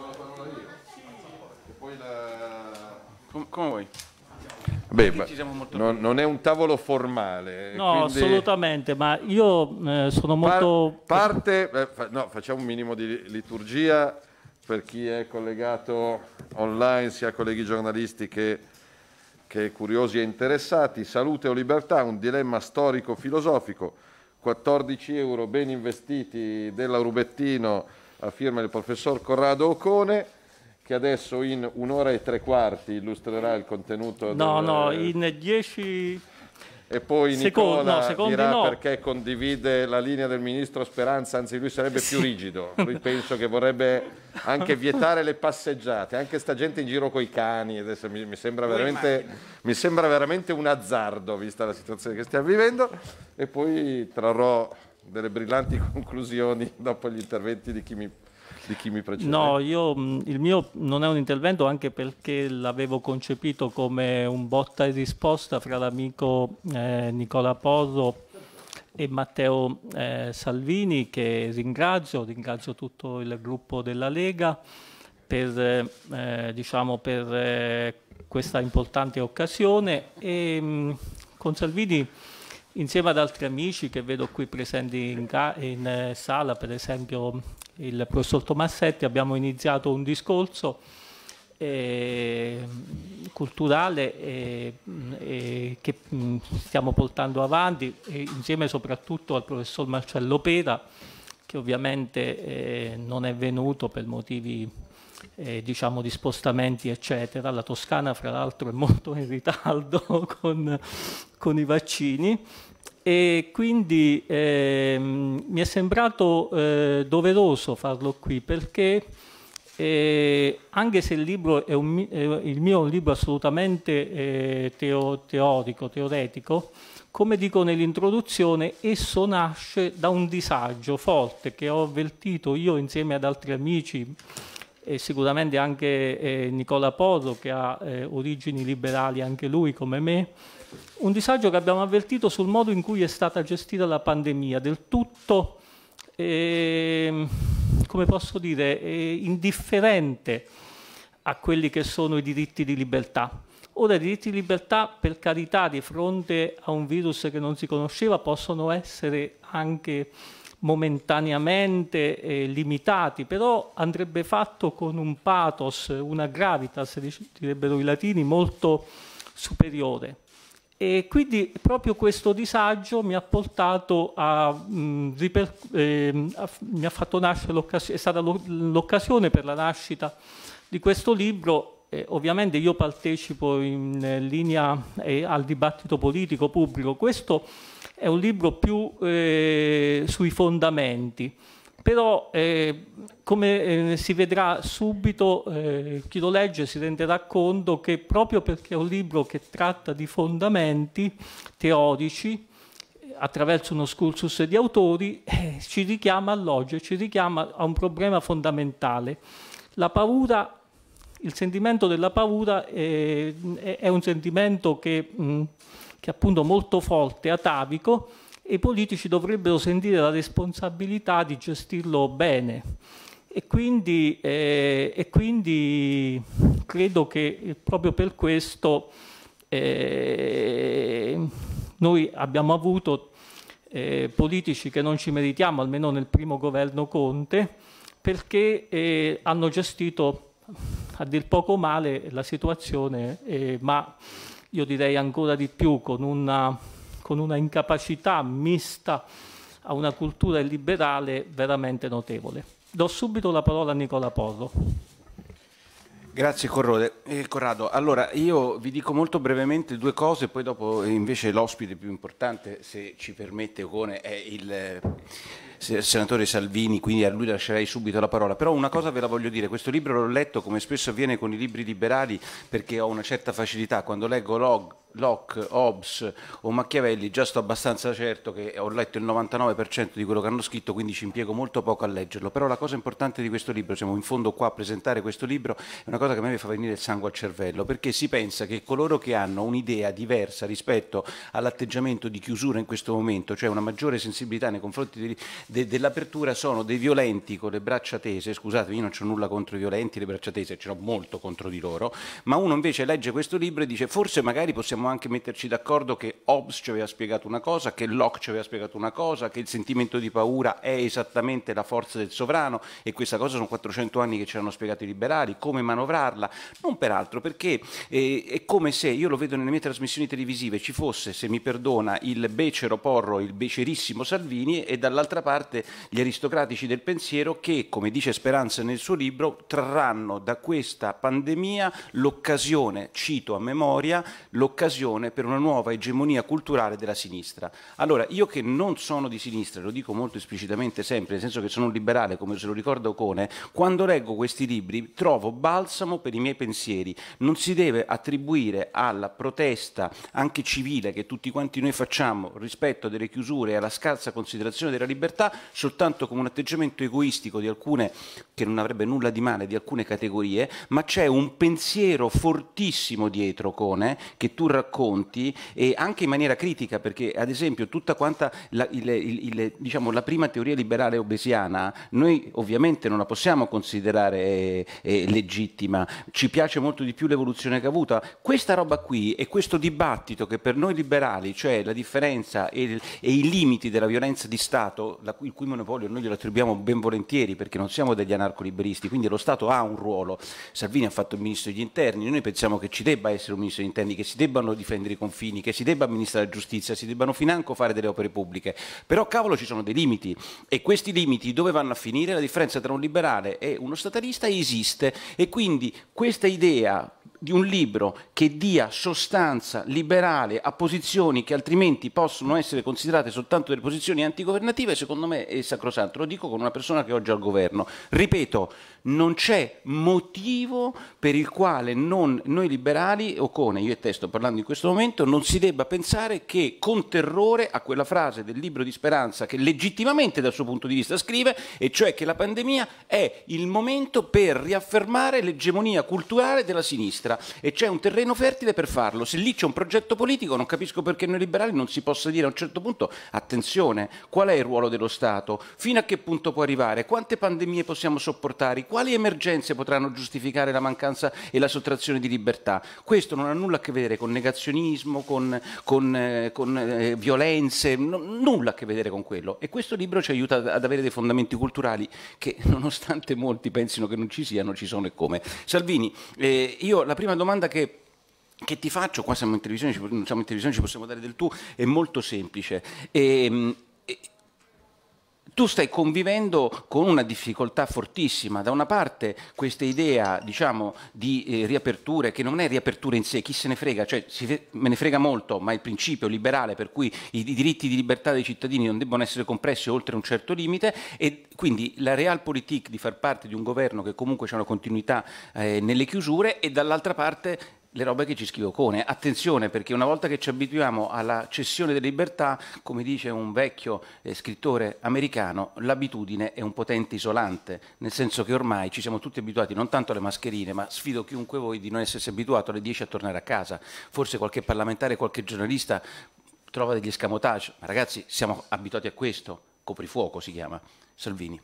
do la parola io. come vuoi? Beh, non, non, è un tavolo formale. Eh, no, quindi... assolutamente, ma io eh, sono molto... Par parte, eh, fa no, facciamo un minimo di liturgia per chi è collegato online, sia colleghi giornalisti che, che curiosi e interessati. Salute o libertà, un dilemma storico-filosofico. 14 euro ben investiti della Rubettino a firma del professor Corrado Ocone che adesso in un'ora e tre quarti illustrerà il contenuto. No, del... no, in dieci... E poi Secondo, Nicola no, dirà no. perché condivide la linea del ministro Speranza, anzi lui sarebbe sì. più rigido. Lui penso che vorrebbe anche vietare le passeggiate, anche sta gente in giro con i cani. Adesso mi, mi, sembra mi, sembra veramente un azzardo, vista la situazione che stiamo vivendo. E poi trarrò delle brillanti conclusioni dopo gli interventi di chi mi, di chi mi precede. No, io, mm, il mio non è un intervento anche perché l'avevo concepito come un botta e risposta fra l'amico eh, Nicola Poso e Matteo eh, Salvini che ringrazio, ringrazio tutto il gruppo della Lega per, eh, diciamo, per eh, questa importante occasione e mh, mm, con Salvini insieme ad altri amici che vedo qui presenti in, in eh, sala, per esempio il professor Tomassetti, abbiamo iniziato un discorso eh, culturale eh, eh, che mh, mm, stiamo portando avanti insieme soprattutto al professor Marcello Pera che ovviamente eh, non è venuto per motivi eh, diciamo di spostamenti eccetera la Toscana fra l'altro è molto in ritardo con, con i vaccini e quindi eh, mi è sembrato eh, doveroso farlo qui perché eh, anche se il, libro è un, il mio è un libro assolutamente eh, teo, teorico, teoretico, come dico nell'introduzione, esso nasce da un disagio forte che ho avvertito io insieme ad altri amici e sicuramente anche eh, Nicola Porro che ha eh, origini liberali anche lui come me, un disagio che abbiamo avvertito sul modo in cui è stata gestita la pandemia, del tutto, eh, come posso dire, eh, indifferente a quelli che sono i diritti di libertà. Ora i diritti di libertà, per carità, di fronte a un virus che non si conosceva, possono essere anche momentaneamente eh, limitati, però andrebbe fatto con un pathos, una gravitas, direbbero i latini, molto superiore. E quindi proprio questo disagio mi ha portato a, mh, mm, riper, eh, a mi ha fatto nascere l'occasione, è stata l'occasione per la nascita di questo libro eh, ovviamente io partecipo in linea eh, al dibattito politico pubblico. Questo è un libro più eh, sui fondamenti, però eh, come eh, si vedrà subito, eh, chi lo legge si renderà conto che proprio perché è un libro che tratta di fondamenti teorici, attraverso uno scursus di autori, eh, ci richiama all'oggi, ci richiama a un problema fondamentale. La paura il sentimento della paura eh, è, è un sentimento che mh, mm, che è appunto molto forte, atavico, e i politici dovrebbero sentire la responsabilità di gestirlo bene. E quindi, eh, e quindi credo che proprio per questo eh, noi abbiamo avuto eh, politici che non ci meritiamo, almeno nel primo governo Conte, perché eh, hanno gestito a dir poco male la situazione, eh, ma io direi ancora di più con una, con una incapacità mista a una cultura liberale veramente notevole. Do subito la parola a Nicola Porro. Grazie Corrode. Eh, Corrado, allora io vi dico molto brevemente due cose, poi dopo eh, invece l'ospite più importante, se ci permette Ocone, è il eh, senatore Salvini, quindi a lui lascerei subito la parola, però una cosa ve la voglio dire, questo libro l'ho letto come spesso avviene con i libri liberali perché ho una certa facilità, quando leggo log Locke, Hobbes o Machiavelli, già sto abbastanza certo che ho letto il 99% di quello che hanno scritto, quindi ci impiego molto poco a leggerlo. Però la cosa importante di questo libro, siamo in fondo qua a presentare questo libro, è una cosa che a me mi fa venire il sangue al cervello, perché si pensa che coloro che hanno un'idea diversa rispetto all'atteggiamento di chiusura in questo momento, cioè una maggiore sensibilità nei confronti de, dell'apertura sono dei violenti con le braccia tese, scusate, io non ho nulla contro i violenti, le braccia tese, ce l'ho molto contro di loro, ma uno invece legge questo libro e dice forse magari possiamo anche metterci d'accordo che Hobbes ci aveva spiegato una cosa, che Locke ci aveva spiegato una cosa, che il sentimento di paura è esattamente la forza del sovrano e questa cosa sono 400 anni che ce l'hanno spiegato i liberali, come manovrarla, non peraltro perché eh, è come se, io lo vedo nelle mie trasmissioni televisive, ci fosse, se mi perdona, il becero Porro, il becerissimo Salvini e dall'altra parte parte gli aristocratici del pensiero che, come dice Speranza nel suo libro, trarranno da questa pandemia l'occasione, cito a memoria, l'occasione per una nuova egemonia culturale della sinistra. Allora, io che non sono di sinistra, lo dico molto esplicitamente sempre, nel senso che sono un liberale, come se lo ricorda Ocone, quando leggo questi libri trovo balsamo per i miei pensieri. Non si deve attribuire alla protesta, anche civile, che tutti quanti noi facciamo rispetto a delle chiusure e alla scarsa considerazione della libertà, soltanto come un atteggiamento egoistico di alcune, che non avrebbe nulla di male, di alcune categorie, ma c'è un pensiero fortissimo dietro, Cone, che tu racconti e anche in maniera critica, perché ad esempio tutta quanta la, il, il, il, diciamo, la prima teoria liberale obesiana, noi ovviamente non la possiamo considerare eh, eh legittima, ci piace molto di più l'evoluzione che ha avuto. Questa roba qui e questo dibattito che per noi liberali, cioè la differenza e, e i limiti della violenza di Stato, la, il cui monopolio noi glielo attribuiamo ben volentieri perché non siamo degli anarcoliberisti, quindi lo Stato ha un ruolo. Salvini ha fatto il ministro degli interni, noi pensiamo che ci debba essere un ministro degli interni, che si debbano difendere i confini, che si debba amministrare la giustizia, si debbano financo fare delle opere pubbliche. Però cavolo ci sono dei limiti e questi limiti dove vanno a finire? La differenza tra un liberale e uno statalista esiste e quindi questa idea di un libro che dia sostanza liberale a posizioni che altrimenti possono essere considerate soltanto delle posizioni antigovernative, secondo me è sacrosanto. Lo dico con una persona che oggi è al governo. Ripeto, non c'è motivo per il quale non, noi liberali, Ocone, io e te sto parlando in questo momento, non si debba pensare che con terrore a quella frase del libro di speranza che legittimamente dal suo punto di vista scrive, e cioè che la pandemia è il momento per riaffermare l'egemonia culturale della sinistra e c'è un terreno fertile per farlo. Se lì c'è un progetto politico non capisco perché noi liberali non si possa dire a un certo punto attenzione, qual è il ruolo dello Stato, fino a che punto può arrivare, quante pandemie possiamo sopportare, quali emergenze potranno giustificare la mancanza e la sottrazione di libertà. Questo non ha nulla a che vedere con negazionismo, con, con, eh, con eh, violenze, nulla a che vedere con quello. E questo libro ci aiuta ad avere dei fondamenti culturali che, nonostante molti pensino che non ci siano, ci sono e come. Salvini, eh, io la prima domanda che che ti faccio, qua siamo in televisione, siamo in televisione ci possiamo dare del tu, è molto semplice. E, ehm, tu stai convivendo con una difficoltà fortissima. Da una parte questa idea diciamo, di eh, riaperture, che non è riapertura in sé, chi se ne frega, cioè si, me ne frega molto, ma il principio liberale per cui i, i, diritti di libertà dei cittadini non debbono essere compressi oltre un certo limite e quindi la realpolitik di far parte di un governo che comunque c'è una continuità eh, nelle chiusure e dall'altra parte le robe che ci scrivo con. Attenzione perché una volta che ci abituiamo alla cessione delle libertà, come dice un vecchio eh, scrittore americano, l'abitudine è un potente isolante, nel senso che ormai ci siamo tutti abituati non tanto alle mascherine, ma sfido chiunque voi di non essersi abituato alle 10 a tornare a casa. Forse qualche parlamentare, qualche giornalista trova degli escamotage, ma ragazzi siamo abituati a questo, coprifuoco si chiama, Salvini.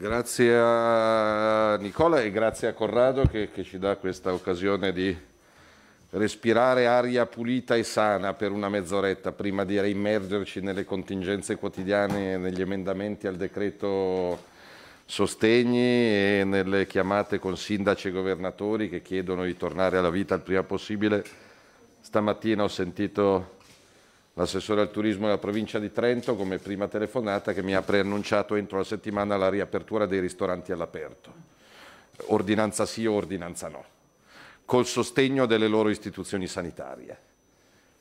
Grazie a Nicola e grazie a Corrado che, che, ci dà questa occasione di respirare aria pulita e sana per una mezz'oretta prima di reimmergerci nelle contingenze quotidiane, negli emendamenti al decreto sostegni e nelle chiamate con sindaci e governatori che chiedono di tornare alla vita il prima possibile. Stamattina ho sentito l'assessore al turismo della provincia di Trento come prima telefonata che mi ha preannunciato entro la settimana la riapertura dei ristoranti all'aperto. Ordinanza sì o ordinanza no. Col sostegno delle loro istituzioni sanitarie.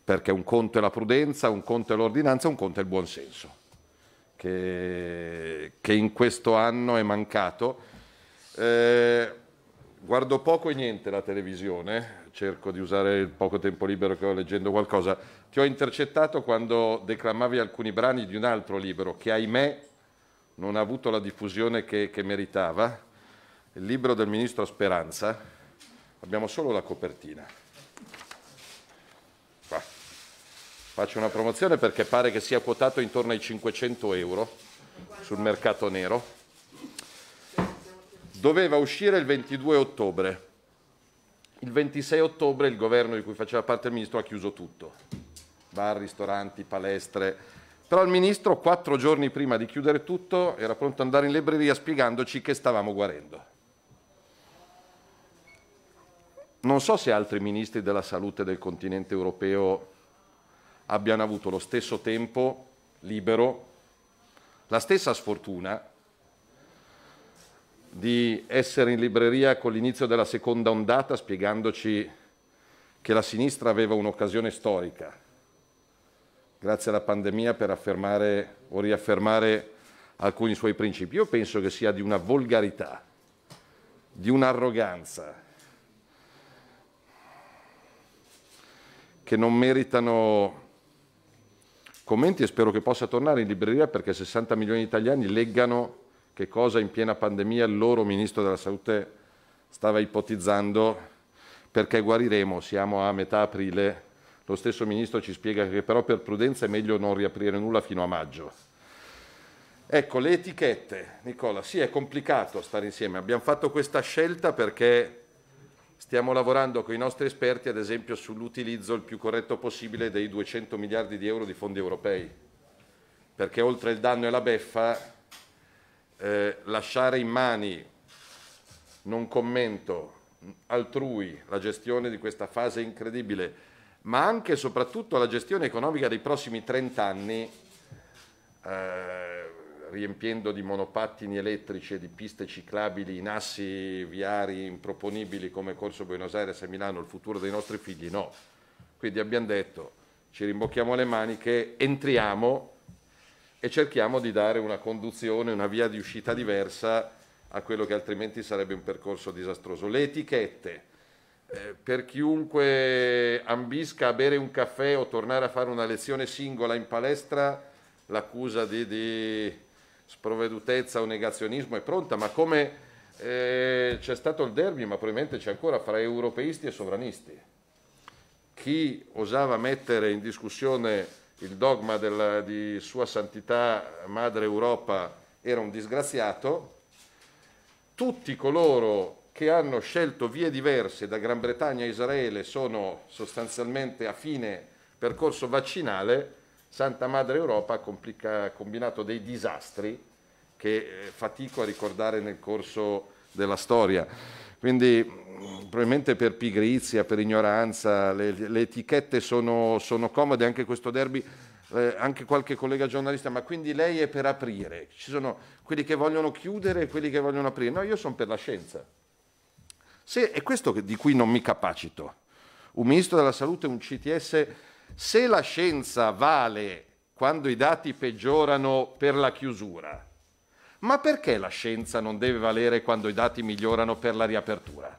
Perché un conto è la prudenza, un conto è l'ordinanza, un conto è il buonsenso. Che, che in questo anno è mancato. Eh, guardo poco e niente la televisione, cerco di usare il poco tempo libero che ho leggendo qualcosa ti ho intercettato quando declamavi alcuni brani di un altro libro che ahimè non ha avuto la diffusione che, che meritava, il libro del ministro Speranza. Abbiamo solo la copertina. Qua. Faccio una promozione perché pare che sia quotato intorno ai 500 euro sul mercato nero. Doveva uscire il 22 ottobre. Il 26 ottobre il governo di cui faceva parte il ministro ha chiuso tutto bar, ristoranti, palestre. Però il ministro, quattro giorni prima di chiudere tutto, era pronto ad andare in libreria spiegandoci che stavamo guarendo. Non so se altri ministri della salute del continente europeo abbiano avuto lo stesso tempo libero, la stessa sfortuna di essere in libreria con l'inizio della seconda ondata spiegandoci che la sinistra aveva un'occasione storica grazie alla pandemia per affermare o riaffermare alcuni suoi principi. Io penso che sia di una volgarità, di un'arroganza, che non meritano commenti e spero che possa tornare in libreria perché 60 milioni di italiani leggano che cosa in piena pandemia il loro ministro della salute stava ipotizzando perché guariremo, siamo a metà aprile lo stesso Ministro ci spiega che però per prudenza è meglio non riaprire nulla fino a maggio. Ecco, le etichette, Nicola, sì è complicato stare insieme, abbiamo fatto questa scelta perché stiamo lavorando con i nostri esperti, ad esempio, sull'utilizzo il più corretto possibile dei 200 miliardi di euro di fondi europei, perché oltre il danno e la beffa, eh, lasciare in mani, non commento, altrui la gestione di questa fase incredibile ma anche e soprattutto alla gestione economica dei prossimi 30 anni, eh, riempiendo di monopattini elettrici e di piste ciclabili in assi viari improponibili come Corso Buenos Aires e Milano il futuro dei nostri figli, no. Quindi abbiamo detto, ci rimbocchiamo le maniche, entriamo e cerchiamo di dare una conduzione, una via di uscita diversa a quello che altrimenti sarebbe un percorso disastroso. Le etichette, eh, per chiunque ambisca a bere un caffè o tornare a fare una lezione singola in palestra, l'accusa di, di sprovvedutezza o negazionismo è pronta, ma come eh, c'è stato il derby, ma probabilmente c'è ancora fra europeisti e sovranisti. Chi osava mettere in discussione il dogma della, di Sua Santità Madre Europa era un disgraziato, tutti coloro che hanno scelto vie diverse da Gran Bretagna a Israele sono sostanzialmente a fine percorso vaccinale, Santa Madre Europa ha combinato dei disastri che eh, fatico a ricordare nel corso della storia. Quindi mm, probabilmente per pigrizia, per ignoranza, le, le etichette sono, sono, comode, anche questo derby, eh, anche qualche collega giornalista, ma quindi lei è per aprire, ci sono quelli che vogliono chiudere e quelli che vogliono aprire. No, io sono per la scienza. Se, è questo di cui non mi capacito. Un ministro della salute, un CTS, se la scienza vale quando i dati peggiorano per la chiusura, ma perché la scienza non deve valere quando i dati migliorano per la riapertura?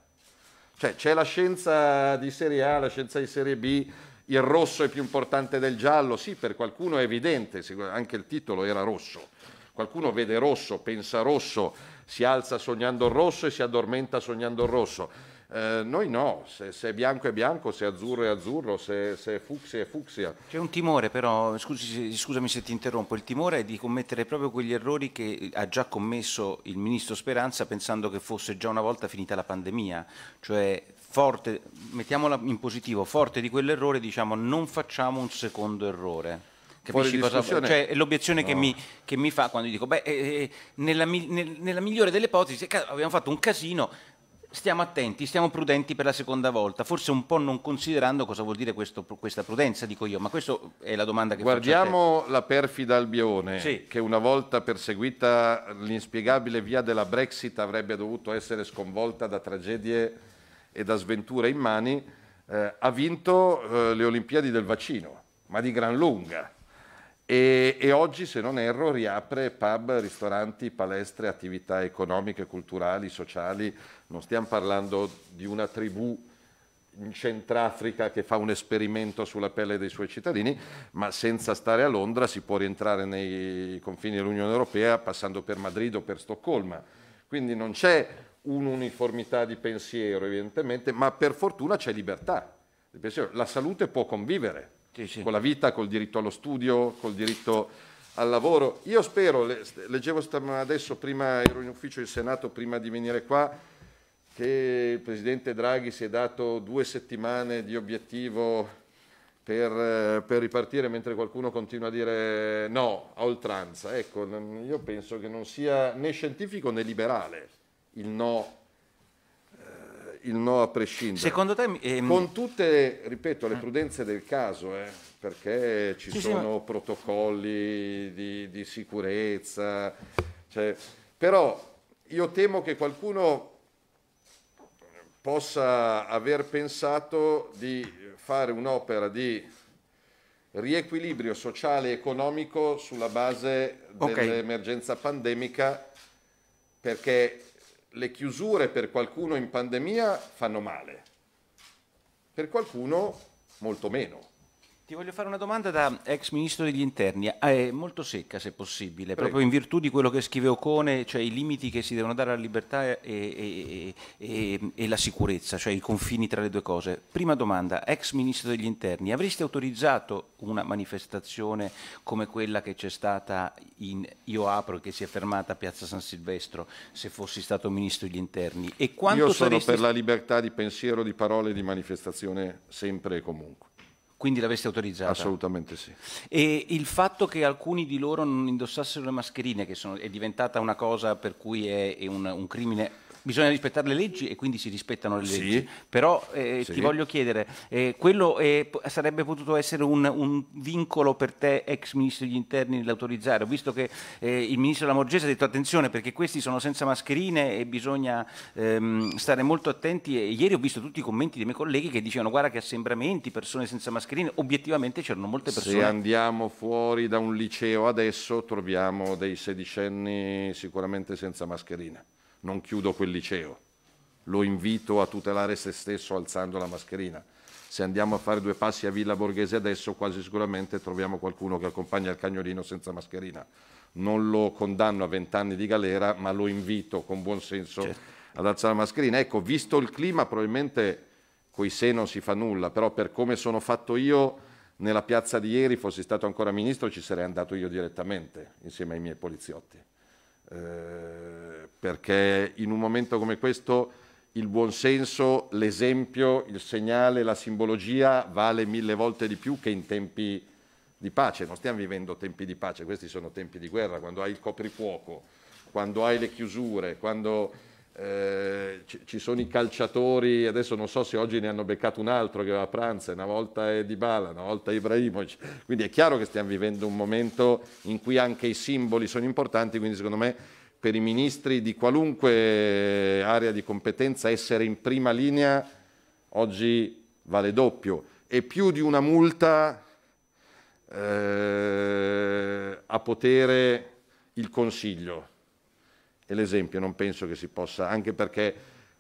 Cioè c'è la scienza di serie A, la scienza di serie B, il rosso è più importante del giallo, sì, per qualcuno è evidente, anche il titolo era rosso. Qualcuno vede rosso, pensa rosso, si alza sognando il rosso e si addormenta sognando il rosso. Eh, noi no, se, se, è bianco è bianco, se è azzurro è azzurro, se, se è fucsia è fucsia. C'è un timore però, scusi, scusami se ti interrompo, il timore è di commettere proprio quegli errori che ha già commesso il ministro Speranza pensando che fosse già una volta finita la pandemia, cioè forte, mettiamola in positivo, forte di quell'errore diciamo non facciamo un secondo errore. Capisci cosa cioè, L'obiezione no. che, mi, che, mi, fa quando dico, beh, eh, eh nella, nel, nella migliore delle ipotesi, abbiamo fatto un casino, stiamo attenti, stiamo prudenti per la seconda volta, forse un po' non considerando cosa vuol dire questo, questa prudenza, dico io, ma questa è la domanda che faccio. Guardiamo la perfida Albione, sì. che una volta perseguita l'inspiegabile via della Brexit avrebbe dovuto essere sconvolta da tragedie e da sventure in mani, eh, ha vinto eh, le Olimpiadi del vaccino, ma di gran lunga. E, e, oggi, se non erro, riapre pub, ristoranti, palestre, attività economiche, culturali, sociali. Non stiamo parlando di una tribù in Centrafrica che fa un esperimento sulla pelle dei suoi cittadini, ma senza stare a Londra si può rientrare nei confini dell'Unione Europea passando per Madrid o per Stoccolma. Quindi non c'è un'uniformità di pensiero, evidentemente, ma per fortuna c'è libertà. La salute può convivere sì, con la vita, col diritto allo studio, col diritto al lavoro. Io spero, leggevo adesso, prima ero in ufficio del Senato, prima di venire qua, che il Presidente Draghi si è dato due settimane di obiettivo per, eh, per, ripartire mentre qualcuno continua a dire no a oltranza. Ecco, io penso che non sia né scientifico né liberale il no il no a prescindere. Secondo te... Ehm... Con tutte, ripeto, le eh. prudenze del caso, eh, perché ci sì, sono sì, ma... protocolli di, di sicurezza, cioè, però io temo che qualcuno possa aver pensato di fare un'opera di riequilibrio sociale e economico sulla base okay. dell'emergenza pandemica perché le chiusure per qualcuno in pandemia fanno male, per qualcuno molto meno. Ti voglio fare una domanda da ex ministro degli interni, eh, molto secca se possibile, Prego. proprio in virtù di quello che scrive Ocone, cioè i limiti che si devono dare alla libertà e, e, e, e, la sicurezza, cioè i confini tra le due cose. Prima domanda, ex ministro degli interni, avresti autorizzato una manifestazione come quella che c'è stata in Io Apro e che si è fermata a Piazza San Silvestro se fossi stato ministro degli interni? Io sono saresti... per la libertà di pensiero, di parole e di manifestazione sempre e comunque. Quindi l'aveste autorizzata? Assolutamente sì. E il fatto che alcuni di loro non indossassero le mascherine, che sono, è diventata una cosa per cui è, è un, un crimine bisogna rispettare le leggi e quindi si rispettano le leggi. Sì. Però eh, sì. ti voglio chiedere, eh, quello è, eh, sarebbe potuto essere un, un, vincolo per te, ex ministro degli interni, nell'autorizzare? Ho visto che eh, il ministro Lamorgese ha detto attenzione perché questi sono senza mascherine e bisogna ehm, stare molto attenti. E ieri ho visto tutti i commenti dei miei colleghi che dicevano guarda che assembramenti, persone senza mascherine, obiettivamente c'erano molte persone. Se andiamo fuori da un liceo adesso troviamo dei sedicenni sicuramente senza mascherine non chiudo quel liceo. Lo invito a tutelare se stesso alzando la mascherina. Se andiamo a fare due passi a Villa Borghese adesso, quasi sicuramente troviamo qualcuno che accompagna il cagnolino senza mascherina. Non lo condanno a vent'anni di galera, ma lo invito con buon senso certo. ad alzare la mascherina. Ecco, visto il clima, probabilmente coi se non si fa nulla, però per come sono fatto io nella piazza di ieri, fossi stato ancora ministro, ci sarei andato io direttamente insieme ai miei poliziotti. Eh, perché in un momento come questo il buonsenso, l'esempio, il segnale, la simbologia vale mille volte di più che in tempi di pace. Non stiamo vivendo tempi di pace, questi sono tempi di guerra, quando hai il coprifuoco, quando hai le chiusure, quando eh, ci sono i calciatori, adesso non so se oggi ne hanno beccato un altro che va a pranzo, una volta è Dybala, una volta Ibrahimovic, quindi è chiaro che stiamo vivendo un momento in cui anche i simboli sono importanti, quindi secondo me per i ministri di qualunque area di competenza essere in prima linea oggi vale doppio e più di una multa eh, a potere il Consiglio e l'esempio non penso che si possa, anche perché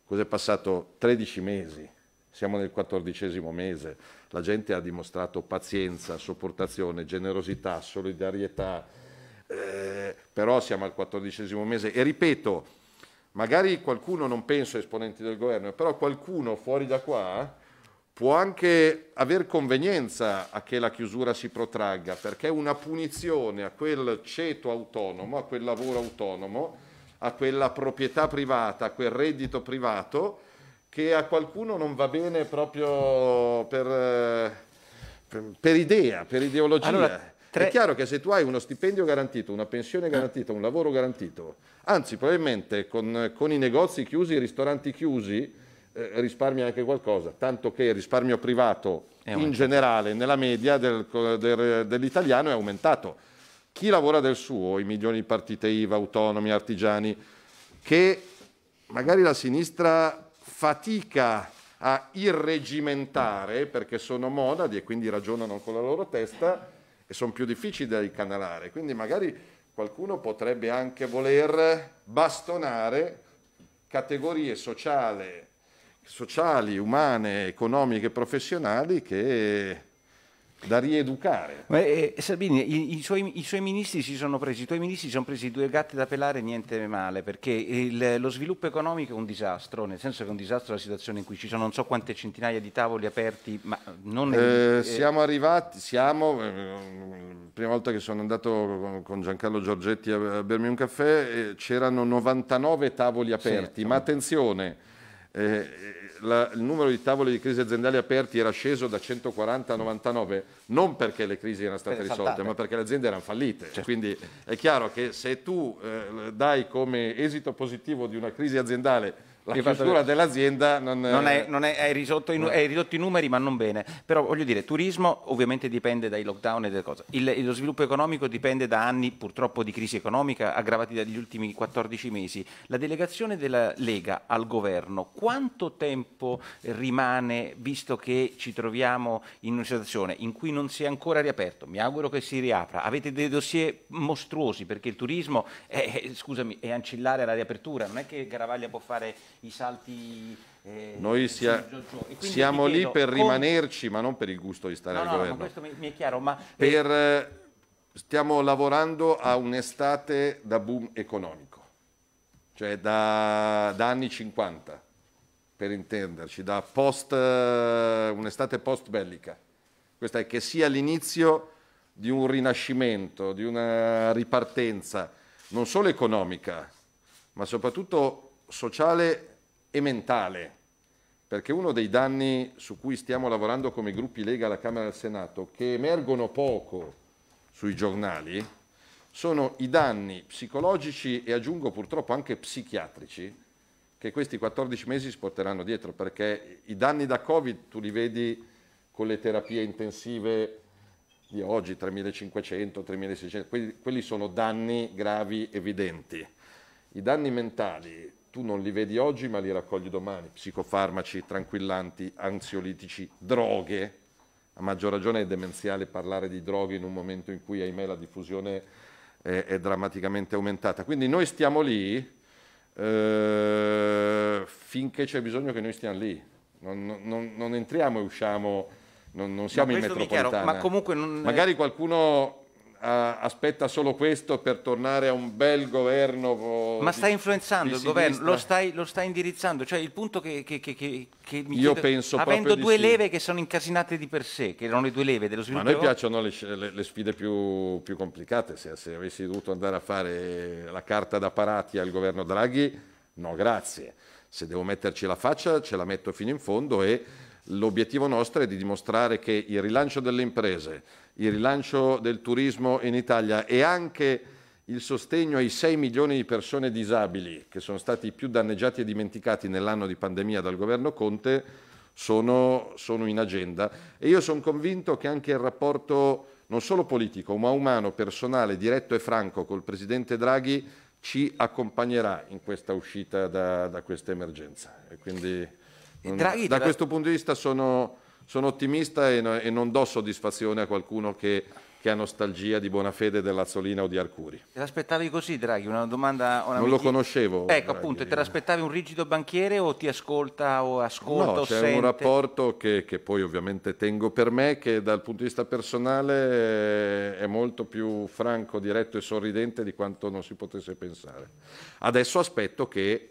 cos'è passato 13 mesi, siamo nel quattordicesimo mese, la gente ha dimostrato pazienza, sopportazione, generosità, solidarietà, eh, però siamo al quattordicesimo mese e ripeto, magari qualcuno, non penso esponenti del governo, però qualcuno fuori da qua eh, può anche aver convenienza a che la chiusura si protragga, perché una punizione a quel ceto autonomo, a quel lavoro autonomo, a quella proprietà privata, a quel reddito privato che a qualcuno non va bene proprio per, eh, per, idea, per ideologia. Allora, tre... È chiaro che se tu hai uno stipendio garantito, una pensione garantita, un lavoro garantito, anzi probabilmente con, con i negozi chiusi, i ristoranti chiusi, eh, risparmi anche qualcosa, tanto che il risparmio privato in generale nella media del, del, dell'italiano è aumentato chi lavora del suo, i milioni di partite IVA, autonomi, artigiani, che magari la sinistra fatica a irregimentare perché sono monadi e quindi ragionano con la loro testa e sono più difficili da incanalare. Quindi magari qualcuno potrebbe anche voler bastonare categorie sociali, sociali umane, economiche, professionali che da rieducare. Ma, eh, Sabini, i, i, suoi, i, suoi, ministri si sono presi, i tuoi ministri si sono presi due gatti da pelare, niente male, perché il, lo sviluppo economico è un disastro, nel senso che è un disastro la situazione in cui ci sono non so quante centinaia di tavoli aperti, ma non... Eh, è, siamo arrivati, siamo, eh, prima volta che sono andato con Giancarlo Giorgetti a, a bermi un caffè, eh, c'erano 99 tavoli aperti, sì, ma attenzione... Eh, la, il numero di tavoli di crisi aziendali aperti era sceso da 140 a 99 non perché le crisi erano state risolte, ma perché le aziende erano fallite. Certo. Quindi è chiaro che se tu eh, dai come esito positivo di una crisi aziendale la chiusura dell'azienda non, non, è, non è, è, ridotto in, è, ridotto i numeri ma non bene però voglio dire turismo ovviamente dipende dai lockdown e dalle cose Il, lo sviluppo economico dipende da anni purtroppo di crisi economica aggravati dagli ultimi 14 mesi la delegazione della Lega al governo quanto tempo rimane visto che ci troviamo in una situazione in cui non si è ancora riaperto mi auguro che si riapra avete dei dossier mostruosi perché il turismo è, scusami, è ancillare alla riapertura non è che Garavaglia può fare i salti. Eh, Noi sia, giù, giù. siamo lì chiedo, per rimanerci, ma non per il gusto di stare no, al no, governo. questo mi, mi, è chiaro, ma... Eh, per, eh, stiamo lavorando a un'estate da boom economico, cioè da, da anni 50 per intenderci, da post, eh, un'estate post bellica. Questa è che sia l'inizio di un rinascimento, di una ripartenza non solo economica, ma soprattutto sociale e mentale, perché uno dei danni su cui stiamo lavorando come gruppi Lega alla Camera e al Senato, che emergono poco sui giornali, sono i danni psicologici e aggiungo purtroppo anche psichiatrici che questi 14 mesi si porteranno dietro, perché i danni da Covid tu li vedi con le terapie intensive di oggi, 3.500, 3.600, quelli, sono danni gravi evidenti. I danni mentali, tu non li vedi oggi ma li raccogli domani, psicofarmaci, tranquillanti, ansiolitici, droghe, a maggior ragione è demenziale parlare di droghe in un momento in cui, ahimè, la diffusione è, è drammaticamente aumentata. Quindi noi stiamo lì eh, finché c'è bisogno che noi stiamo lì, non, non, non entriamo e usciamo, non, non siamo in metropolitana. Chiaro, ma comunque non... Magari qualcuno aspetta solo questo per tornare a un bel governo. Ma sta influenzando il governo, lo stai, lo stai, indirizzando, cioè il punto che, che, che, che mi Io chiedo, penso avendo due sì. leve che sono incasinate di per sé, che erano le due leve dello sviluppo. Ma a noi piacciono le, le, le sfide più, più complicate, se, se, avessi dovuto andare a fare la carta da parati al governo Draghi, no grazie. Se devo metterci la faccia ce la metto fino in fondo e L'obiettivo nostro è di dimostrare che il rilancio delle imprese, il rilancio del turismo in Italia e anche il sostegno ai 6 milioni di persone disabili che sono stati più danneggiati e dimenticati nell'anno di pandemia dal governo Conte sono, sono in agenda e io sono convinto che anche il rapporto non solo politico ma umano, personale, diretto e franco col Presidente Draghi ci accompagnerà in questa uscita da, da questa emergenza. Draghi da questo punto di vista sono, sono ottimista e, no, e, non do soddisfazione a qualcuno che, che ha nostalgia di Bonafede, dell'Azzolina o di Arcuri. Te l'aspettavi così Draghi? Una domanda... Una non lo conoscevo. Ecco Draghi. appunto, te l'aspettavi un rigido banchiere o ti ascolta o ascolta no, o c'è sente? un rapporto che, che, poi ovviamente tengo per me che dal punto di vista personale è molto più franco, diretto e sorridente di quanto non si potesse pensare. Adesso aspetto che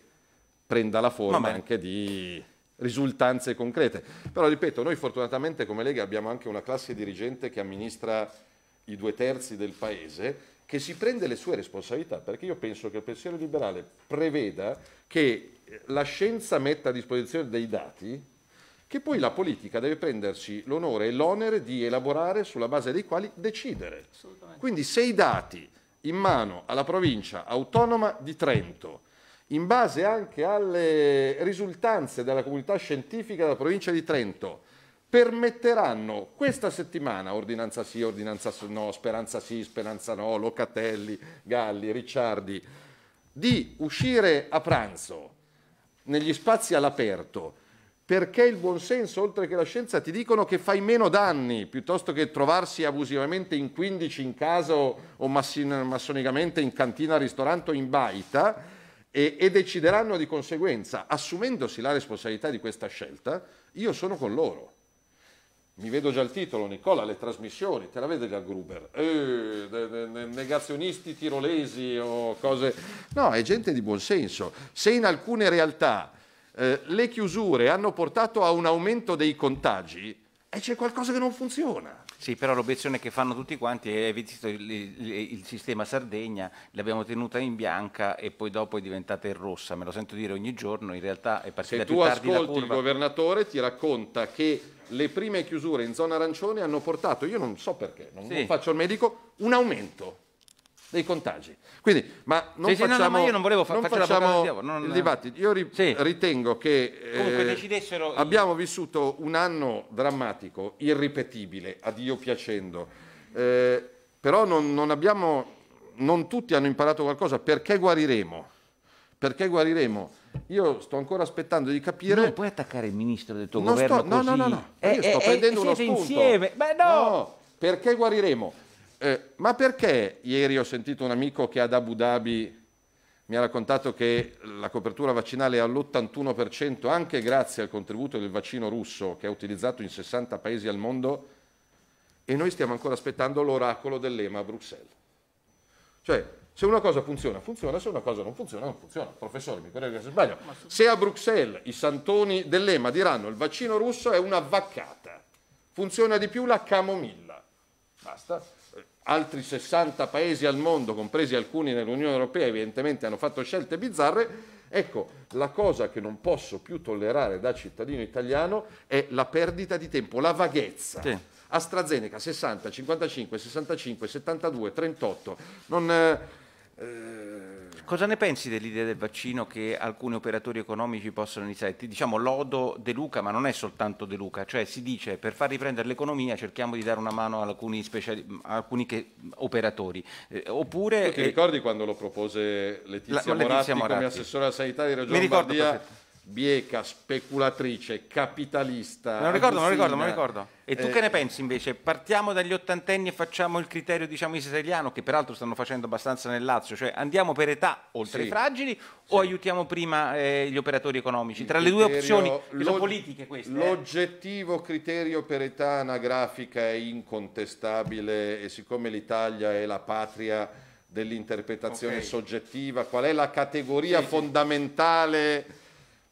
prenda la forma anche di risultanze concrete. Però ripeto, noi fortunatamente come Lega abbiamo anche una classe dirigente che amministra i due terzi del Paese, che si prende le sue responsabilità, perché io penso che il pensiero liberale preveda che eh, la scienza metta a disposizione dei dati che poi la politica deve prendersi l'onore e l'onere di elaborare sulla base dei quali decidere. Quindi se i dati in mano alla provincia autonoma di Trento in base anche alle risultanze della comunità scientifica della provincia di Trento, permetteranno questa settimana, ordinanza sì, ordinanza no, speranza sì, speranza no, Locatelli, Galli, Ricciardi, di uscire a pranzo negli spazi all'aperto, perché il buonsenso, oltre che la scienza, ti dicono che fai meno danni piuttosto che trovarsi abusivamente in 15 in casa o massonicamente in cantina, ristorante o in baita e, e decideranno di conseguenza, assumendosi la responsabilità di questa scelta, io sono con loro. Mi vedo già il titolo, Nicola, le trasmissioni, te la vede già Gruber, eh, negazionisti tirolesi o cose... No, è gente di buon senso. Se in alcune realtà eh, le chiusure hanno portato a un aumento dei contagi, e eh, c'è qualcosa che non funziona. Sì, però l'obiezione che fanno tutti quanti è visto il, il, il, sistema Sardegna, l'abbiamo tenuta in bianca e poi dopo è diventata in rossa, me lo sento dire ogni giorno, in realtà è partita Se più tardi Se tu ascolti il governatore ti racconta che le prime chiusure in zona arancione hanno portato, io non so perché, non, sì. non faccio il medico, un aumento dei contagi. Quindi, ma non sì, facciamo, sì, no, no, io non volevo fa- non facciamo diavolo, non... il dibattito. Io ri- sì. ritengo che eh, decidessero... abbiamo vissuto un anno drammatico, irripetibile, a Dio piacendo, eh, però non, non, abbiamo, non tutti hanno imparato qualcosa, perché guariremo? Perché guariremo? Io sto ancora aspettando di capire. Non puoi attaccare il ministro del tuo non governo. Sto, no, no, no, no, eh, Io sto eh, prendendo eh, uno spunto. Insieme. Beh, no, perché guariremo? eh, ma perché ieri ho sentito un amico che ad Abu Dhabi mi ha raccontato che la copertura vaccinale è all'81% anche grazie al contributo del vaccino russo che è utilizzato in 60 paesi al mondo e noi stiamo ancora aspettando l'oracolo dell'EMA a Bruxelles. Cioè, se una cosa funziona, funziona, se una cosa non funziona, non funziona. Professore, mi corregga se sbaglio. Se a Bruxelles i santoni dell'EMA diranno il vaccino russo è una vaccata, funziona di più la camomilla. Basta altri 60 paesi al mondo, compresi alcuni nell'Unione Europea, evidentemente hanno fatto scelte bizzarre. Ecco, la cosa che non posso più tollerare da cittadino italiano è la perdita di tempo, la vaghezza. Sì. AstraZeneca 60, 55, 65, 72, 38. Non, eh, eh Cosa ne pensi dell'idea del vaccino che alcuni operatori economici possono iniziare? Ti diciamo lodo De Luca, ma non è soltanto De Luca, cioè si dice per far riprendere l'economia cerchiamo di dare una mano a alcuni, speciali, alcuni che, operatori. Eh, oppure, tu ti eh, ricordi quando lo propose Letizia, la, Moratti, Letizia Moratti, come assessore alla sanità di Regione Lombardia? Perfetto bieca, speculatrice, capitalista. Non ricordo, non ricordo, non ricordo. E tu eh, che ne pensi invece? Partiamo dagli ottantenni e facciamo il criterio, diciamo, siciliano, che peraltro stanno facendo abbastanza nel Lazio, cioè andiamo per età oltre sì, i fragili sì. o aiutiamo prima eh, gli operatori economici? Tra criterio, le due opzioni, sono politiche queste. Eh. L'oggettivo eh. criterio per età anagrafica è incontestabile e siccome l'Italia è la patria dell'interpretazione okay. soggettiva, qual è la categoria sì, fondamentale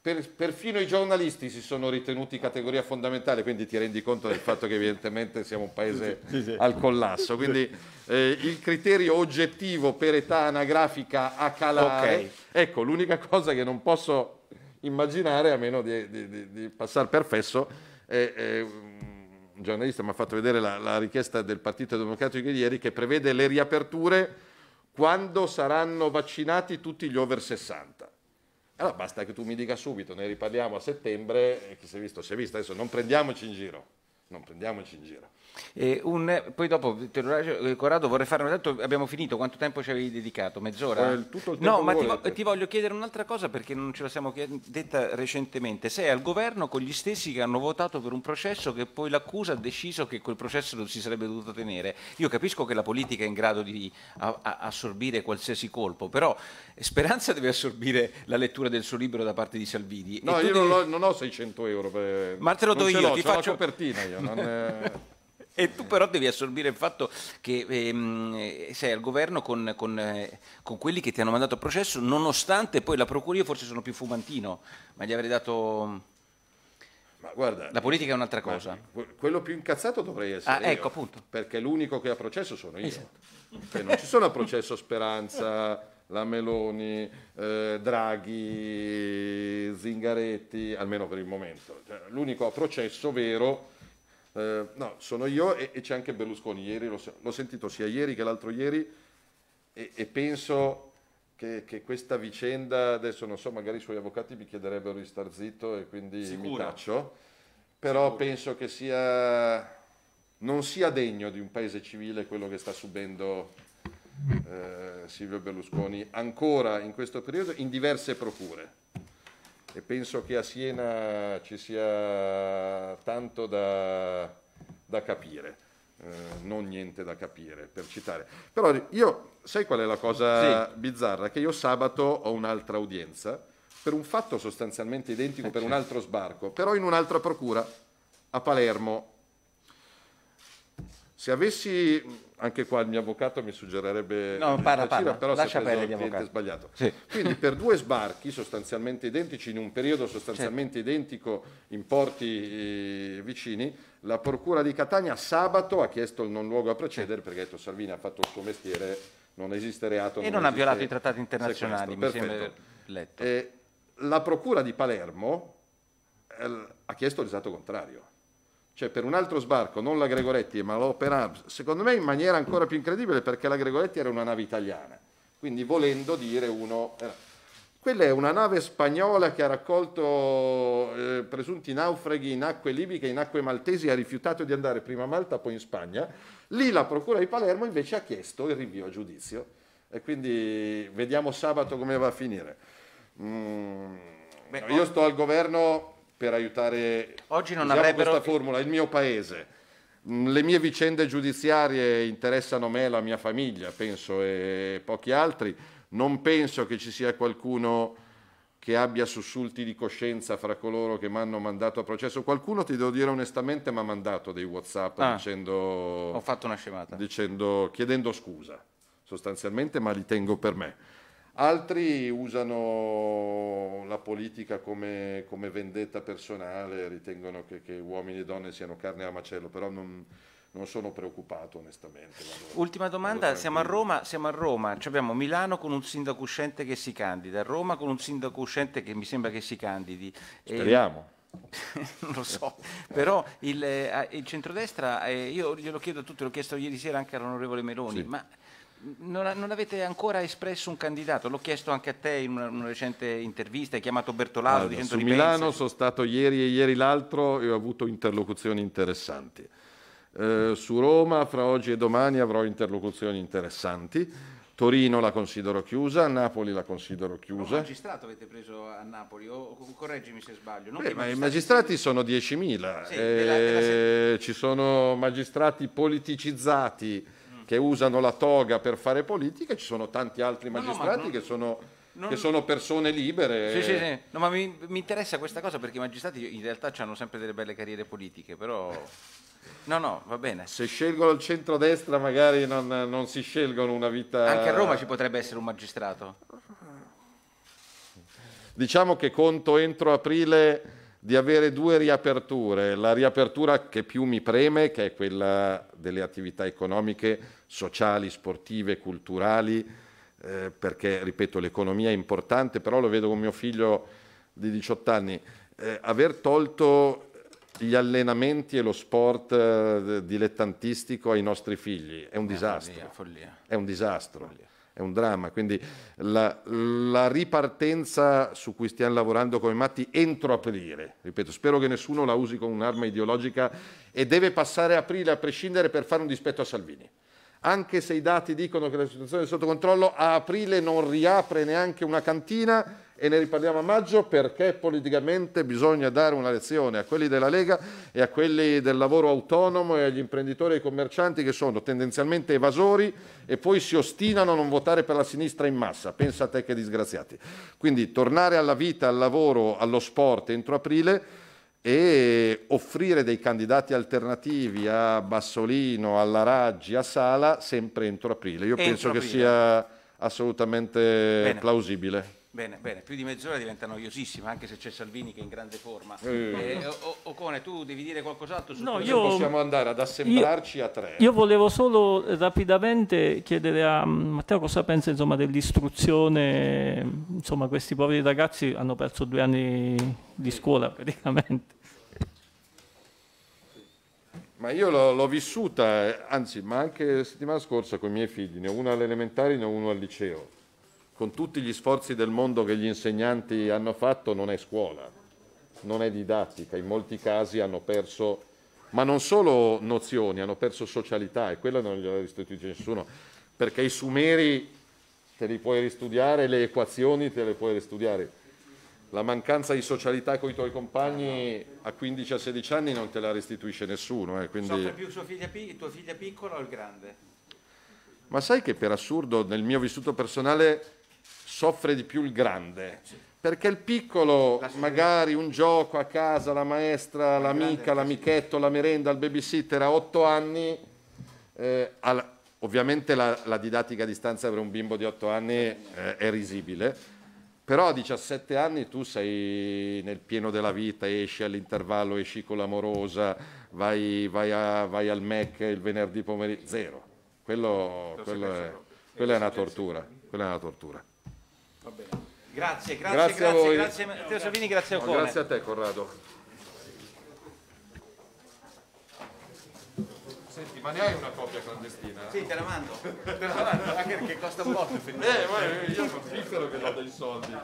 per, perfino i giornalisti si sono ritenuti categoria fondamentale, quindi ti rendi conto del fatto che evidentemente siamo un paese sì, sì. al collasso. Quindi eh, il criterio oggettivo per età anagrafica a calare, okay. ecco l'unica cosa che non posso immaginare, a meno di, di, di, di passare per fesso, è, è, un giornalista mi ha fatto vedere la, la richiesta del Partito Democratico di ieri che prevede le riaperture quando saranno vaccinati tutti gli over 60 allora basta che tu mi dica subito, ne riparliamo a settembre, eh, che si è visto si è visto, adesso non prendiamoci in giro non prendiamoci in giro. Eh, un, poi dopo, eh, Corrado, vorrei fare un tanto, abbiamo finito, quanto tempo ci avevi dedicato? Mezz'ora? Eh, tutto il tempo no, ma ti, vo- ti, voglio chiedere un'altra cosa perché non ce la siamo chied- detta recentemente. Sei al governo con gli stessi che hanno votato per un processo che poi l'accusa ha deciso che quel processo non si sarebbe dovuto tenere. Io capisco che la politica è in grado di a- a- assorbire qualsiasi colpo, però Speranza deve assorbire la lettura del suo libro da parte di Salvini. No, io devi... non, ho, non, ho, 600 euro per... Eh, ma te lo do io, ti faccio... copertina io non è... Eh, e tu però devi assorbire il fatto che ehm, eh, sei al governo con, con, eh, con, quelli che ti hanno mandato a processo, nonostante poi la procuria forse sono più fumantino, ma gli avrei dato... Ma guarda, la politica è un'altra cosa. Quello più incazzato dovrei essere. Ah, ecco, io, appunto. Perché l'unico che ha processo sono io. Esatto. Perché non ci sono a processo Speranza, la Meloni, eh, Draghi, Zingaretti, almeno per il momento. Cioè, l'unico a processo vero eh, no, sono io e, e, c'è anche Berlusconi. Ieri l'ho, l'ho, sentito sia ieri che l'altro ieri e, e penso che, che, questa vicenda, adesso non so, magari i suoi avvocati mi chiederebbero di star zitto e quindi Sicuro. mi taccio, però Sicuro. penso che sia, non sia degno di un paese civile quello che sta subendo eh, Silvio Berlusconi ancora in questo periodo in diverse procure e penso che a Siena ci sia tanto da, da capire. Eh, non niente da capire per citare però io sai qual è la cosa sì. bizzarra che io sabato ho un'altra udienza per un fatto sostanzialmente identico eh, per un altro sbarco però in un'altra procura a Palermo se avessi anche qua il mio avvocato mi suggerirebbe no, parla, parla. però Lascia si preso il sbagliato. Sì. Quindi per due sbarchi sostanzialmente identici, in un periodo sostanzialmente certo. identico, in porti eh, vicini, la Procura di Catania sabato ha chiesto il non luogo a precedere perché ha detto Salvini ha fatto il suo mestiere, non esiste reato. E non, non ha violato i trattati internazionali, mi sembra letto. Eh, la Procura di Palermo eh, ha chiesto l'esatto contrario cioè per un altro sbarco, non la Gregoretti ma l'Open Arms, secondo me in maniera ancora più incredibile perché la Gregoretti era una nave italiana, quindi volendo dire uno... Quella è una nave spagnola che ha raccolto eh, presunti naufraghi in acque libiche, in acque maltesi, ha rifiutato di andare prima a Malta, poi in Spagna. Lì la Procura di Palermo invece ha chiesto il rinvio a giudizio. E quindi vediamo sabato come va a finire. Mm, Beh, io sto al governo per aiutare Oggi non avrebbero... questa formula, il mio paese. Mm, le mie vicende giudiziarie interessano me, la mia famiglia, penso, e pochi altri. Non penso che ci sia qualcuno che abbia sussulti di coscienza fra coloro che mi hanno mandato a processo. Qualcuno, ti devo dire onestamente, mi ha mandato dei WhatsApp ah, dicendo... Ho fatto una scemata. Dicendo, chiedendo scusa, sostanzialmente, ma li tengo per me. Altri usano la politica come, come vendetta personale, ritengono che, che, uomini e donne siano carne a macello, però non, non sono preoccupato onestamente. Vado, Ultima domanda, siamo a Roma, siamo a Roma. Cioè abbiamo Milano con un sindaco uscente che si candida, Roma con un sindaco uscente che mi sembra che si candidi. Speriamo. non lo so, però il, eh, il centrodestra, eh, io glielo chiedo a tutti, l'ho chiesto ieri sera anche all'onorevole Meloni, sì. ma non, non, avete ancora espresso un candidato, l'ho chiesto anche a te in una, una recente intervista, hai chiamato Bertolaso allora, Su Milano sono stato ieri e ieri l'altro e ho avuto interlocuzioni interessanti. Eh, su Roma fra oggi e domani avrò interlocuzioni interessanti. Torino la considero chiusa, Napoli la considero chiusa. Un magistrato avete preso a Napoli, o, correggimi se sbaglio. Beh, ma i magistrati sono 10.000, sì, eh, della, della... ci sono magistrati politicizzati, che usano la toga per fare politica, ci sono tanti altri magistrati no, no, che sono non... che sono persone libere. Sì, sì, sì. No, ma mi, mi, interessa questa cosa perché i magistrati in realtà hanno sempre delle belle carriere politiche, però... No, no, va bene. Se scelgono il centrodestra magari non, non si scelgono una vita... Anche a Roma ci potrebbe essere un magistrato. Diciamo che conto entro aprile di avere due riaperture, la riapertura che più mi preme, che è quella delle attività economiche, sociali, sportive, culturali, eh, perché, ripeto, l'economia è importante, però lo vedo con mio figlio di 18 anni, eh, aver tolto gli allenamenti e lo sport eh, dilettantistico ai nostri figli è un è disastro. Follia, follia. È un disastro. Follia è un dramma. Quindi la, la, ripartenza su cui stiamo lavorando come matti entro aprile, ripeto, spero che nessuno la usi con un'arma ideologica e deve passare aprile a prescindere per fare un dispetto a Salvini. Anche se i dati dicono che la situazione è sotto controllo, a aprile non riapre neanche una cantina e ne riparliamo a maggio perché politicamente bisogna dare una lezione a quelli della Lega e a quelli del lavoro autonomo e agli imprenditori e ai commercianti che sono tendenzialmente evasori e poi si ostinano a non votare per la sinistra in massa. Pensate che disgraziati. Quindi tornare alla vita, al lavoro, allo sport entro aprile e offrire dei candidati alternativi a Bassolino, alla Raggi, a Sala sempre entro aprile. Io entro penso aprile. che sia assolutamente Bene. plausibile. Bene, bene, più di mezz'ora diventa noiosissima, anche se c'è Salvini che è in grande forma. Eh, eh, Ocone, tu devi dire qualcos'altro su no, questo? Io, possiamo andare ad assemblarci io, a tre. Io volevo solo eh, rapidamente chiedere a mm, Matteo cosa pensa dell'istruzione. Insomma, questi poveri ragazzi hanno perso due anni di scuola praticamente. Ma io l'ho, vissuta, eh, anzi, ma anche settimana scorsa con i miei figli, ne ho uno all'elementare e ne ho uno al liceo con tutti gli sforzi del mondo che gli insegnanti hanno fatto, non è scuola, non è didattica. In molti casi hanno perso, ma non solo nozioni, hanno perso socialità e quella non gliela restituisce nessuno, perché i sumeri te li puoi ristudiare, le equazioni te le puoi ristudiare. La mancanza di socialità con i tuoi compagni a 15-16 a anni non te la restituisce nessuno. Eh, quindi... Soffre più il tuo figlio piccolo o il grande? Ma sai che per assurdo nel mio vissuto personale soffre di più il grande. Eh, Perché il piccolo, magari un gioco a casa, la maestra, l'amica, l'amichetto, la merenda, il babysitter a otto anni, eh, al, ovviamente la, la, didattica a distanza per un bimbo di otto anni eh, è risibile, però a 17 anni tu sei nel pieno della vita, esci all'intervallo, esci con l'amorosa, vai, vai, a, vai al Mac il venerdì pomeriggio, zero. Quello, quello, è, quello è una tortura. Quella è una tortura. Va bene. Grazie, grazie, grazie, grazie, a voi. grazie Matteo Salvini, grazie a no, Grazie a te Corrado. Senti, ma ne hai una copia clandestina? Sì, te la mando. te la mando, anche perché costa poco. eh, ma io sono piccolo che do dei soldi.